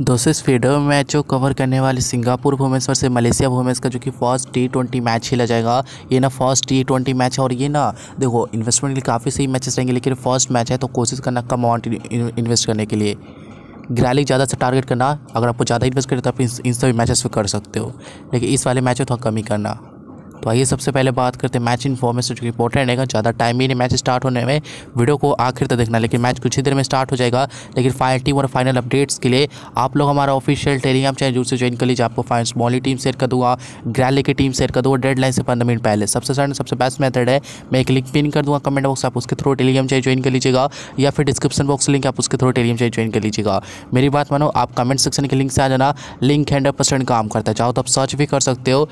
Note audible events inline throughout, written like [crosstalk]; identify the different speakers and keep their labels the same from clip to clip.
Speaker 1: दोस्तों इस वीडियो में मैच जो कवर करने वाले सिंगापुर वुमेंस से मलेशिया वुमेंस का जो कि फर्स्ट टी ट्वेंटी मैच खेला जाएगा ये ना फर्स्ट टी ट्वेंटी मैच है और ये ना देखो इन्वेस्टमेंट के लिए काफ़ी सही मैचेस रहेंगे लेकिन फर्स्ट मैच है तो कोशिश करना कम अमाउंट इन्वेस्ट करने के लिए ग्रैली ज़्यादा से टारगेट करना अगर आपको ज़्यादा इन्वेस्ट करें तो आप इन सभी मैचेस पर कर सकते हो लेकिन इस वाले मैच में थोड़ा कम ही करना तो आइए सबसे पहले बात करते हैं मैच इन्फॉर्मेशन जो इंपॉर्टेंट रहेगा ज़्यादा टाइम ही नहीं मैच स्टार्ट होने में वीडियो को आखिर तक देखना लेकिन मैच कुछ ही देर में स्टार्ट हो जाएगा लेकिन फाइनल टीम और फाइनल अपडेट्स के लिए आप लोग हमारा ऑफिशियल टेलीग्राम चैनल जूर से ज्वाइन कर लीजिए आपको फाइन स्मॉली टीम शेयर कर दूँगा ग्रैली की टीम शेयर कर दूँगा डेड लाइन से पंद्रह मिनट पहले सबसे सर सबसे बेस्ट मेथड है मैं एक लिंक पिन कर दूँगा कमेंट बॉक्स आप उसके थ्रू टेलीग्राम चैनल ज्वाइन कर लीजिएगा या फिर डिस्क्रिप्शन बॉक्स लिंक आप उसके थ्रू टेलीग्राम चैनल ज्वाइन कर लीजिएगा मेरी बात मानो आप कमेंट सेक्शन के लिंक से आ जाना लिंक हंड्रेड परसेंट काम करता है चाहो तो आप सर्च भी कर सकते हो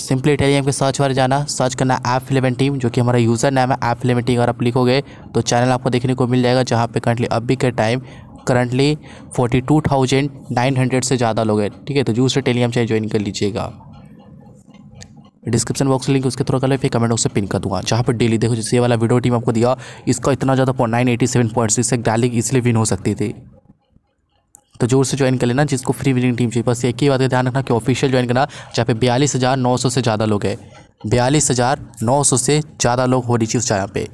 Speaker 1: सिंपली टेलीग्राम के सर्च पर जाना सर्च करना ऐप इलेवन टीम जो कि हमारा यूज़र नाम है ऐप इलेवन टीम अगर आप लिखोगे तो चैनल आपको देखने को मिल जाएगा जहाँ पे करंटली अभी के time currently forty two thousand nine hundred से ज़्यादा लोग हैं ठीक है तो यूज़र टेली टेलीग्राम चाहे ज्वाइन कर लीजिएगा डिस्क्रिप्शन बॉक्स लिंक उसके थ्रू कर लो फिर कमेंट बॉक्स से पिन कर दूंगा जहाँ पर डेली देखो जिससे ये वाला वीडियो टीम आपको दिया इसका इतना ज़्यादा nine eighty seven point six डाली इसलिए विन हो सकती थी तो जोर से ज्वाइन कर लेना जिसको फ्री विनिंग टीम चाहिए बस एक ही बात का ध्यान रखना कि ऑफिशियल ज्वाइन करना जहाँ पे बयालीस हज़ार नौ सौ से ज़्यादा लोग हैं बयालीस हज़ार नौ सौ से ज़्यादा लोग हो रही थी उस चैनल पे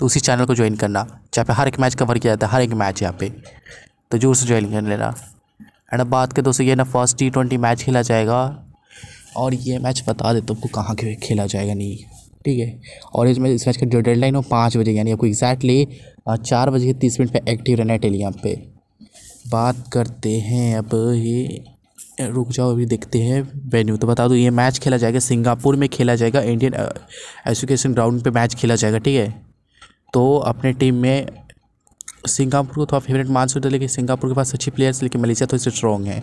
Speaker 1: तो उसी चैनल को ज्वाइन करना जहाँ पे हर एक मैच कवर किया जाता है हर एक मैच यहाँ पे तो जोर से ज्वाइन कर लेना एंड अब बात करें दोस्तों ये ना फर्स्ट टी ट्वेंटी मैच खेला जाएगा और ये मैच बता देते आपको कहाँ के खेला जाएगा नहीं ठीक है और इस मैच इस मैच का डेडलाइन हो पाँच बजे यानी आपको एग्जैक्टली चार बजे के तीस मिनट पर एक्टिव रहना है टेलीग्राम पे बात करते हैं अब ये रुक जाओ अभी देखते हैं वेन्यू तो बता दो ये मैच खेला जाएगा सिंगापुर में खेला जाएगा इंडियन एजुकेशन ग्राउंड पे मैच खेला जाएगा ठीक है तो अपने टीम में सिंगापुर को थोड़ा फेवरेट मान सकते लेकिन सिंगापुर के पास अच्छी प्लेयर्स लेकिन मलेशिया थोड़ी सी स्ट्रॉन्ग है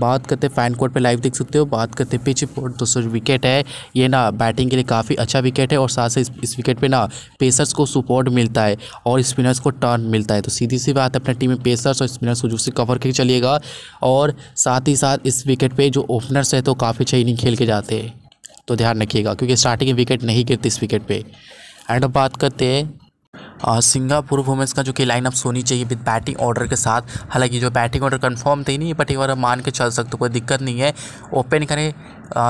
Speaker 1: बात करते हैं फैन कोर्ट पे लाइव देख सकते हो बात करते हैं पिच रिपोर्ट दोस्तों विकेट है ये ना बैटिंग के लिए काफ़ी अच्छा विकेट है और साथ से इस, इस विकेट पे ना पेसर्स को सपोर्ट मिलता है और स्पिनर्स को टर्न मिलता है तो सीधी सी बात है अपने टीम में पेसर्स और स्पिनर्स को जो से कवर करके चलिएगा और साथ ही साथ इस विकेट पर जो ओपनर्स है तो काफ़ी अच्छा इनिंग खेल के जाते हैं तो ध्यान रखिएगा क्योंकि स्टार्टिंग में विकेट नहीं गिरती इस विकेट पर एंड अब बात करते हैं सिंगापुर वुमेंस का जो कि लाइनअप सोनी चाहिए विद बैटिंग ऑर्डर के साथ हालांकि जो बैटिंग ऑर्डर कन्फर्म थे नहीं बट एक बार मान के चल सकते कोई दिक्कत नहीं है ओपन करें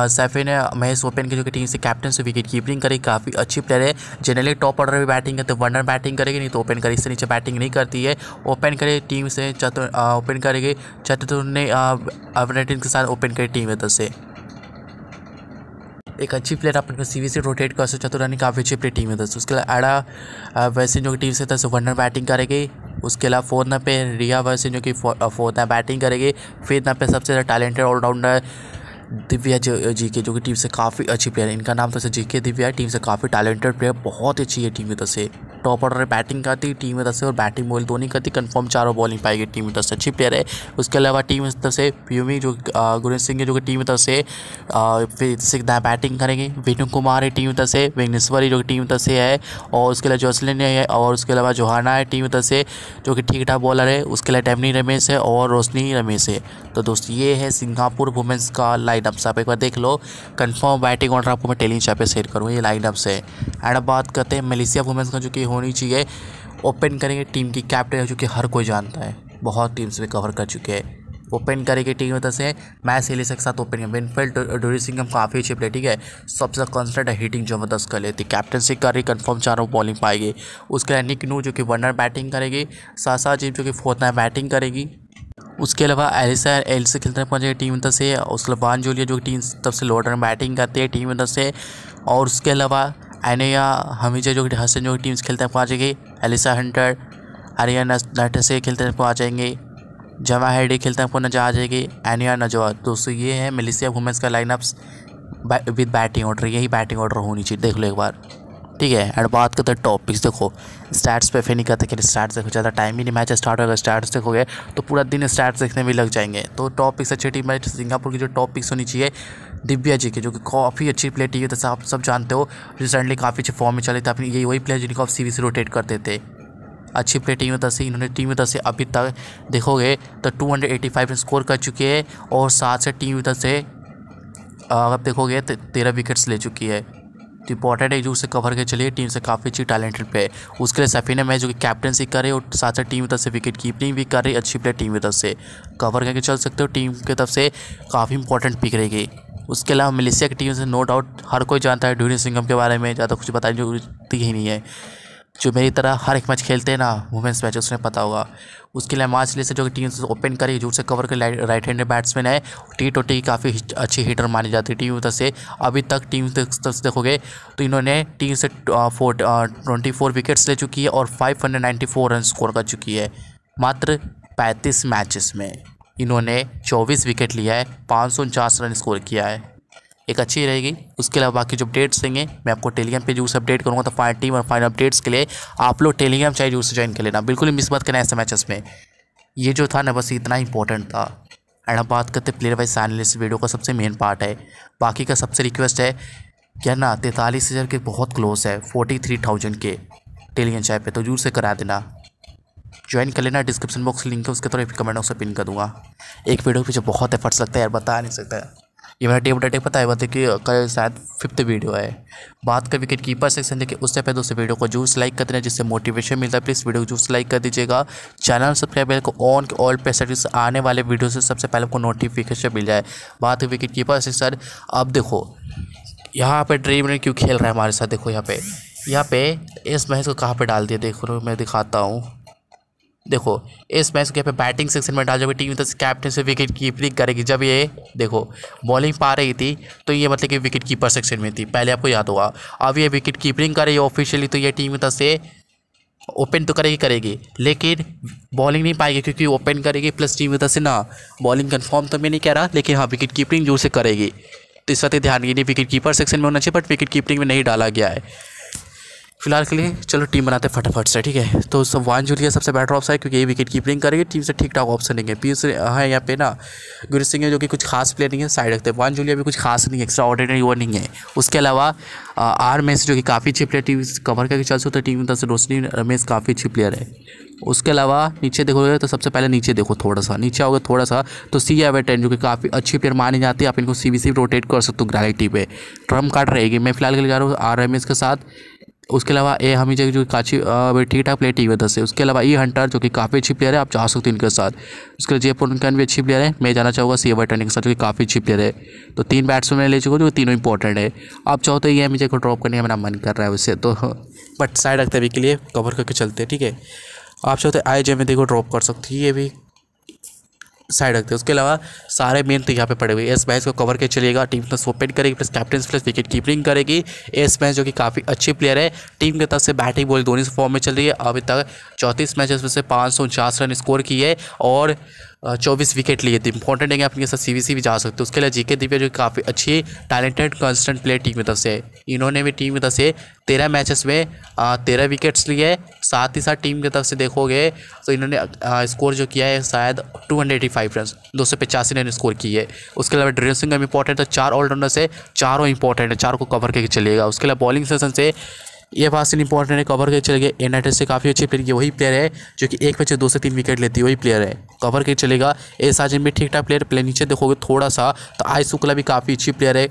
Speaker 1: सैफिन महेश ओपन की जो कि टीम से कैप्टन से विकेट कीपिंग करेगी काफ़ी अच्छी प्लेयर है जनरली टॉप ऑर्डर में बैटिंग करते वनर बैटिंग करेगी नहीं तो ओपन करे इससे नीचे बैटिंग नहीं करती है ओपन करे टीम से चतुर ओपन करेगी चतुर ने अवनेटिन के साथ ओपन करी टीम है दस से एक अच्छी प्लेयर अपन को सीवी से रोटेट कर सकते हो चतुरानी काफ़ी अच्छी प्लेयर टीम है दोस्तों उसके अलावा एडा वैसे जो टीम से दस वनर बैटिंग करेगी उसके अलावा फोर्थ नंबर पे रिया वैसे uh, uh, जो कि फोर्थ नंबर बैटिंग करेगी फिफ्थ नंबर पे सबसे ज़्यादा टैलेंटेड ऑलराउंडर दिव्या जी के जो कि टीम से काफ़ी अच्छी प्लेयर है इनका नाम तो जी के दिव्या टीम से काफ़ी टैलेंटेड प्लेयर बहुत अच्छी है टीम की तो से टॉप ऑर्डर बैटिंग करती है टीम में दस से और बैटिंग बॉल दोनों करती कन्फर्म चारों बॉलिंग पाएगी टीम दस से अच्छी प्लेयर है उसके अलावा टीम की से व्यूमी जो गुरेंद्र सिंह है जो कि टीम की तरफ से सीधा बैटिंग करेंगे विनू कुमार है टीम की तरफ से विघ्नेश्वरी जो कि टीम की तरफ से है और उसके अलावा जोसलिन है और उसके अलावा जोहाना है टीम की तरफ से जो कि ठीक ठाक बॉलर है उसके अलावा टेमनी रमेश है और रोशनी रमेश है तो दोस्त ये है सिंगापुर वुमेंस का लाइनअप आप एक बार देख लो कन्फर्म बैटिंग ऑर्डर आपको मैं टेली पे शेयर करूँ ये लाइनअप्स है एंड अब बात करते हैं मलेशिया वुमेंस का जो कि होनी चाहिए ओपन करेंगे टीम की कैप्टन है जो कि हर कोई जानता है बहुत टीम्स में कवर कर चुके हैं ओपन करेगी टीम की से मैच हेलिस के साथ ओपन बेनफील्ड डोरी हम काफ़ी अच्छे प्लेयर ठीक है सबसे सब कॉन्सटेंट हिटिंग जबरदस्त कर लेती कैप्टनसी कर रही कन्फर्म चारों बॉलिंग पाएगी उसके अलावा निक नू जो कि वनर बैटिंग करेगी सासा जीप जो कि फोर्थ नाइन बैटिंग करेगी उसके अलावा एलिसा एल से खेलने पहुंचेगी टीम तरफ से उसके अलावा जोलिया जो टीम तब से लोअर बैटिंग करती है टीम तरफ से और उसके अलावा एनिया हमीजा जो हसन जो टीम्स खेलते हैं पहुँच जाएगी एलिसा हंटर आरिया नाटर से खेलते हैं पहुँच जाएंगे जमा हेडी खेलते हैं आपको नजर आ जाएगी एनिया नजवा दोस्तों ये है मलेशिया वुमेंस का लाइनअप्स विद बैटिंग ऑर्डर यही बैटिंग ऑर्डर होनी चाहिए देख लो एक बार ठीक है एंड बात करते हैं टॉपिक्स देखो स्टार्ट पे फिर नहीं करते कि स्टार्ट देखो ज़्यादा टाइम ही नहीं मैच स्टार्ट होगा स्टार्ट देखोगे तो पूरा दिन स्टार्ट देखने में लग जाएंगे तो टॉपिक्स अच्छी टीम मैच सिंगापुर की जो टॉपिक्स होनी चाहिए दिव्या जी की जो कि काफ़ी अच्छी प्लेयर टी है जैसे तो आप सब जानते हो रिसेंटली काफ़ी अच्छे फॉर्म में चले थे अपनी यही वही प्लेयर जिनको आप सी से रोटेट करते थे अच्छी प्लेयर टीम तरफ से इन्होंने टीम तरफ से अभी तक देखोगे तो 285 रन स्कोर कर चुकी है और साथ से टीम तरफ से अगर देखोगे तो तेरह विकेट्स ले चुकी है तो इंपॉर्टेंट है जो उसे कवर के चलिए टीम से काफ़ी अच्छी टैलेंटेड प्लेयर उसके लिए सफीनम है जो कि कैप्टनसी कर रही है और साथ साथ टीम की तरफ से विकेट कीपिंग भी कर रही अच्छी प्लेयर टीम की तरफ से कवर करके चल सकते हो टीम की तरफ से काफ़ी इंपॉर्टेंट पिक रहेगी उसके अलावा मलेशिया की टीम से नो डाउट हर कोई जानता है ड्यूरिंग सिंगम के बारे में ज़्यादा कुछ बताई जरूरत ही नहीं है जो मेरी तरह हर एक मैच खेलते हैं ना वुमेंस मैच उसने पता होगा उसके लिए मार्च लिस्ट जो टीम ओपन करी जो से कवर के राइट हैंड बैट्समैन है टी ट्वेंटी की काफ़ी अच्छी हीटर मानी जाती है टीम उधर से अभी तक टीम तरफ से देखोगे तो इन्होंने टीम से फोर ट्वेंटी फोर विकेट्स ले चुकी है और five hundred ninety four run score कर चुकी है मात्र पैंतीस मैचेस में इन्होंने चौबीस विकेट लिया है पाँच सौ उनचास रन स्कोर किया है एक अच्छी रहेगी उसके अलावा बाकी जो अपडेट्स देंगे मैं आपको टेलीग्राम पे जरूर से अपडेट करूँगा तो फाइन टीम और फाइनल अपडेट्स के लिए आप लोग टेलीग्राम चाहे जरूर से ज्वाइन कर लेना बिल्कुल ही मिस मत करना ऐसे मैचेस में ये जो था ना बस इतना इंपॉर्टेंट था एंड हम बात करते प्लेयर वाइज एनालिस्ट वीडियो का सबसे मेन पार्ट है बाकी का सबसे रिक्वेस्ट है क्या ना तैंतालीस हज़ार के बहुत क्लोज है फोर्टी थ्री थाउजेंड के टेलीग्राम चाय पे तो जरूर से करा देना ज्वाइन कर लेना डिस्क्रिप्शन बॉक्स लिंक है उसके तरफ कमेंट बॉक्स पिन कर दूंगा एक वीडियो पे जो बहुत एफर्ट्स लगता है यार बता नहीं सकता ये मेरा टेबल अटैक पता है बता मतलब कि कल शायद फिफ्थ वीडियो है बात कर विकेट कीपर सेक्शन देखिए उससे पहले उस वीडियो को जूस लाइक कर देना जिससे मोटिवेशन मिलता है प्लीज़ वीडियो को जूस लाइक कर दीजिएगा चैनल सब्सक्राइब को ऑन के ऑल पे सर्विस आने वाले वीडियो से सबसे पहले आपको नोटिफिकेशन मिल जाए बात कर विकेट कीपर सेक्शन अब देखो यहाँ पर ड्रीम क्यों खेल रहा है हमारे साथ देखो यहाँ पे यहाँ पे इस महज को कहाँ पर डाल दिया देखो मैं दिखाता हूँ देखो इस मैच को यहाँ बैटिंग सेक्शन में डाल जाओगे टीम इधर से कैप्टन से विकेट कीपरिंग करेगी जब ये देखो बॉलिंग पा रही थी तो ये मतलब कि विकेट कीपर सेक्शन में थी पहले आपको याद होगा अब ये विकेट कीपरिंग करेगी ऑफिशियली तो ये टीम इधर से ओपन तो करेगी करेगी लेकिन बॉलिंग नहीं पाएगी क्योंकि ओपन करेगी प्लस टीम इधर से ना बॉलिंग कन्फर्म तो मैं नहीं कह रहा लेकिन हाँ विकेट कीपरिंग जोर से करेगी तो इस बात ध्यान ये नहीं विकेट कीपर सेक्शन में होना चाहिए बट विकेट कीपरिंग में नहीं डाला गया है फिलहाल के लिए चलो टीम बनाते फटाफट से ठीक है तो सब वान जूलिया सबसे बेटर ऑप्शन है क्योंकि ये विकेट कीपिंग करेगी टीम से ठीक ठाक ऑप्शन लेंगे पीस है यहाँ पे ना गुरु सिंह है जो कि कुछ खास प्लेयर नहीं है साइड रखते हैं वान जूलिया भी कुछ खास नहीं है एक्स्ट्रा ऑर्डिनरी वो नहीं है उसके अलावा आर मेस जो कि काफ़ी अच्छी प्लेयर टीम कवर करके चल सकते टीम से रोशनी रमेश काफ़ी अच्छी प्लेयर है उसके अलावा नीचे देखोगे तो सबसे पहले नीचे देखो थोड़ा सा नीचे आओगे थोड़ा सा तो सी एवे टेन जो कि काफ़ी अच्छी प्लेयर मानी जाती है आप इनको सी बी सी रोटेट कर सकते हो ग्रैलिटी पे ट्रम कार्ड रहेगी मैं फिलहाल के लिए जा रहा हूँ आर एम एस के साथ उसके अलावा ए हम जो काची ठीक ठाक प्लेयर टी है दस है उसके अलावा ई हंटर जो कि काफ़ी अच्छी प्लेयर है आप चाह सकते हैं इनके साथ उसके जे पुनकन भी अच्छी प्लेयर है मैं जाना चाहूँगा सी वाई के साथ जो कि काफ़ी अच्छी प्लेयर है तो तीन बैट्समैन ले चुके जो तीनों इंपॉर्टेंट है आप चाहो तो ये हम को ड्रॉप करने का मेरा मन कर रहा है उससे तो बट [laughs] साइड रखते अभी के लिए कवर करके चलते हैं ठीक है आप चाहते आई जे में देखो ड्रॉप कर सकती है ये भी साइड रखते हैं उसके अलावा सारे मेन तो यहाँ पे पड़े हुए एस मैच को कवर के चलिएगा टीम प्लस ओपन करेगी plus captain plus wicket keeping करेगी एस मैच जो कि काफ़ी अच्छी प्लेयर है टीम की तरफ से बैटिंग बॉलिंग दोनों फॉर्म में चल रही है अभी तक चौंतीस मैच में से पाँच रन स्कोर की है और चौबीस विकेट लिए थे इंपॉर्टेंट है कि आप इनके साथ सी भी जा सकते हैं उसके अलावा जीके के दिव्या जो काफ़ी अच्छी टैलेंटेड कॉन्स्टेंट प्लेयर टीम की तरफ से इन्होंने भी टीम की तरफ से तेरह मैचेस में तेरह विकेट्स लिए साथ ही साथ टीम की तरफ से देखोगे तो इन्होंने स्कोर जो किया है शायद टू हंड्रेड फाइव रन दो सौ पचासी रन स्कोर की है उसके अलावा ड्रेन सिंह इंपॉर्टेंट है तो चार ऑलराउंडर से चारों इंपॉर्टेंट है चारों को कवर करके चलेगा उसके अलावा बॉलिंग सेशन से ये से इंपॉर्टेंट है कवर करके चलेगा एनाइटर से काफ़ी अच्छे प्लेयर ये वही प्लेयर है जो कि एक बच्चे दो से तीन विकेट लेती है वही प्लेयर है कवर के चलेगा ए साजन भी ठीक ठाक प्लेयर प्लेयर नीचे देखोगे थोड़ा सा तो आई शुक्ला भी काफ़ी अच्छी प्लेयर है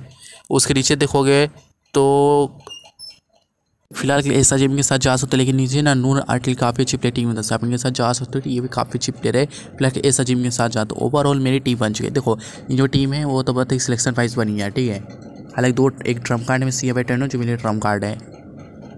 Speaker 1: उसके नीचे देखोगे तो फिलहाल के लिए ऐसा जिम के साथ जा सकते हो लेकिन नीचे ना नूर आर्टिल काफ़ी अच्छी प्लेयर टीम में दस्ता के साथ जा सकते हो ये भी काफ़ी अच्छी प्लेयर है फिलहाल ऐसा जिम के साथ जाते हो ओवरऑल मेरी टीम बन चुकी है देखो ये जो टीम है वो तो ही सिलेक्शन वाइज बनी है ठीक है हालांकि दो एक ट्रम्प कार्ड में सी ए बाई जो मेरे ट्रम्प कार्ड है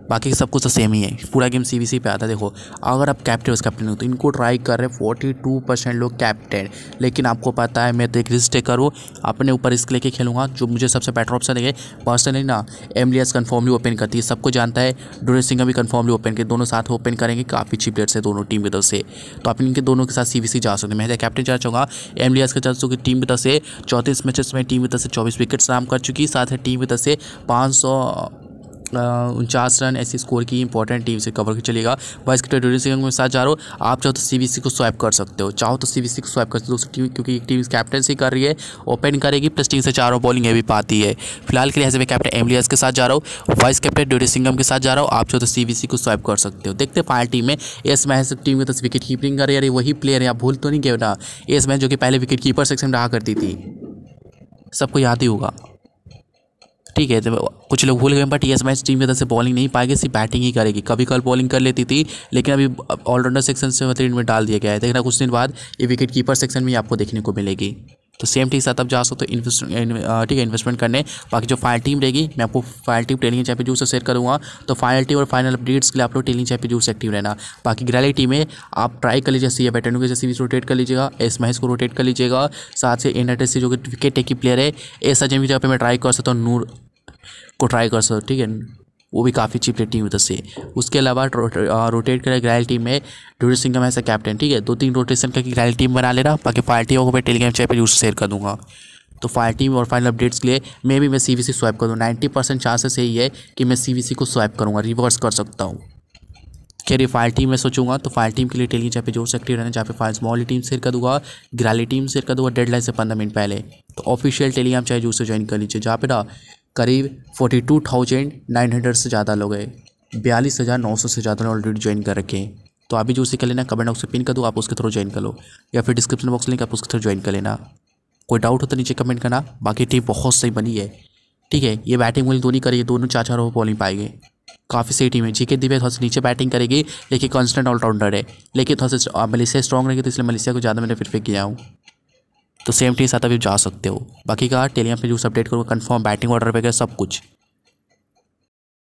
Speaker 1: बाकी सब कुछ तो सेम ही है पूरा गेम सी सी पे आता है देखो अगर आप कैप्टन कैप्टन हो तो इनको ट्राई कर रहे फोर्टी टू परसेंट लोग कैप्टन लेकिन आपको पता है मैं तो एक रिस्क टेकर हूँ अपने ऊपर रिस्क लेके खेलूँगा जो मुझे सबसे बेटर ऑप्शन है पर्सनली ना M D S confirmly open करती है सबको जानता है सिंह भी कन्फर्मली ओपन कर दोनों साथ ओपन करेंगे काफ़ी अच्छी प्लेयर्स है दोनों टीम की तरफ से तो आप इनके दोनों के साथ सी बी सी जा सकते हैं मैं कैप्टन जा चाहूँगा एम डी एस का चाहता हूँ टीम की तरफ से चौंतीस मैचेस में टीम की तरफ से चौबीस विकेट्स नाम कर चुकी साथ ही टीम की तरफ से पाँच सौ उनचास रन ऐसी स्कोर की इंपॉर्टेंट टीम से कवर कर चलेगा वाइस के ट्वेंटी सिंह के साथ जा रहा हूँ आप चाहो तो सी को स्वैप कर सकते हो चाहो तो सी को स्वैप कर सकते हो टीम क्योंकि टीम कैप्टनसी कर रही है ओपन करेगी प्लस टीम से चारों बॉलिंग भी पाती है फिलहाल के लिए ऐसे में कैप्टन एमलियस के साथ जा रहा हूँ वाइस कैप्टन ड्यूटी सिंगम के साथ जा रहा हूँ आप चाहो तो सी को स्वैप कर सकते हो देखते फाइनल टीम में एस महस टीम में तो विकेट कीपिंग कर रही है वही प्लेयर है आप भूल तो नहीं गए ना एस महस जो कि पहले विकेट कीपर सेक्शन रहा करती थी सबको याद ही होगा ठीक है तो कुछ लोग भूल गए बट यस मैच टीम की तरफ से बॉलिंग नहीं पाएगी सिर्फ बैटिंग ही करेगी कभी कल बॉलिंग कर लेती थी लेकिन अभी ऑलराउंडर सेक्शन से मतलब इनमें डाल दिया गया है देखना कुछ दिन बाद ये विकेट कीपर सेक्शन में आपको देखने को मिलेगी तो सेम ठीक साथ अब जा सकते हो इन्वेस्ट ठीक है इन्वेस्टमेंट करने बाकी जो फाइनल टीम रहेगी मैं आपको फाइनल टीम टेलिंग चैप जूस से शेयर करूँगा तो फाइनल टीम और फाइनल अपडेट्स के लिए आप लोग टेलिंग चैप जूस एक्टिव रहना बाकी ग्रैली टीम में आप ट्राई कर लीजिए सी बैटन के जैसे भी रोटेट कर लीजिएगा एस महेश को रोटेट कर लीजिएगा साथ से एन से जो विकेट टेकी प्लेयर है एस अजम की जगह पर मैं ट्राई कर सकता हूँ नूर को ट्राई कर सकते हो ठीक है वो भी काफ़ी चीप रेटिंग उधर से उसके अलावा रोटेट करें ग्रैल टीम में ड्यूरी सिंह का ऐसा कैप्टन ठीक है दो तीन रोटेशन करके ग्रायल टीम बना लेना बाकी फायर टीमों को मैं टेलीग्राम चैनल पर यूज शेयर कर दूँगा तो फायर टीम और फाइनल अपडेट्स के लिए मैं भी मैं सी वी सी स्वाइप कर दूँ नाइन्टी परसेंट चांसेस यही है कि मैं सी वी सी को स्वाइप करूँगा रिवर्स कर सकता हूँ खैर फायर टीम में सोचूंगा तो फायर टीम के लिए टेली जहाँ पे जोर रहना जहाँ पे फायर स्मॉल टीम शेयर कर दूंगा ग्राली टीम शेयर कर दूंगा डेडलाइन से पंद्रह मिनट पहले तो ऑफिशियल टेलीग्राम चाहे जो से ज्वाइन कर लीजिए जहाँ पे ना करीब 42,900 से ज़्यादा लोग हैं बयालीस हज़ार नौ सौ से ज़्यादा लोग ऑलरेडी ज्वाइन कर रखे हैं तो आप भी जो उसे कर लेना कमेंट बॉक्स में पिन कर दो आप उसके थ्रू ज्वाइन कर लो या फिर डिस्क्रिप्शन बॉक्स लिंक आप उसके थ्रू ज्वाइन कर लेना कोई डाउट हो तो नीचे कमेंट करना बाकी टीम बहुत सही बनी है ठीक है ये बैटिंग वोलिंग दोनों करेगी दोनों चार चार ओवर बॉलिंग पाएंगे काफ़ी सही टीम है जीके दिव्या थोड़ा सा नीचे बैटिंग करेगी लेकिन कॉन्स्टेंट ऑलराउंडर है लेकिन थोड़ा सा मलेशिया स्ट्रॉन्ग रहेगी तो इसलिए मलेशिया को ज़्यादा मैंने फिर फेंक किया हूँ तो सेम टीम साथ अभी जा सकते हो बाकी का टेलीग्राम पे जो अपडेट करो कन्फर्म बैटिंग ऑर्डर पे गया सब कुछ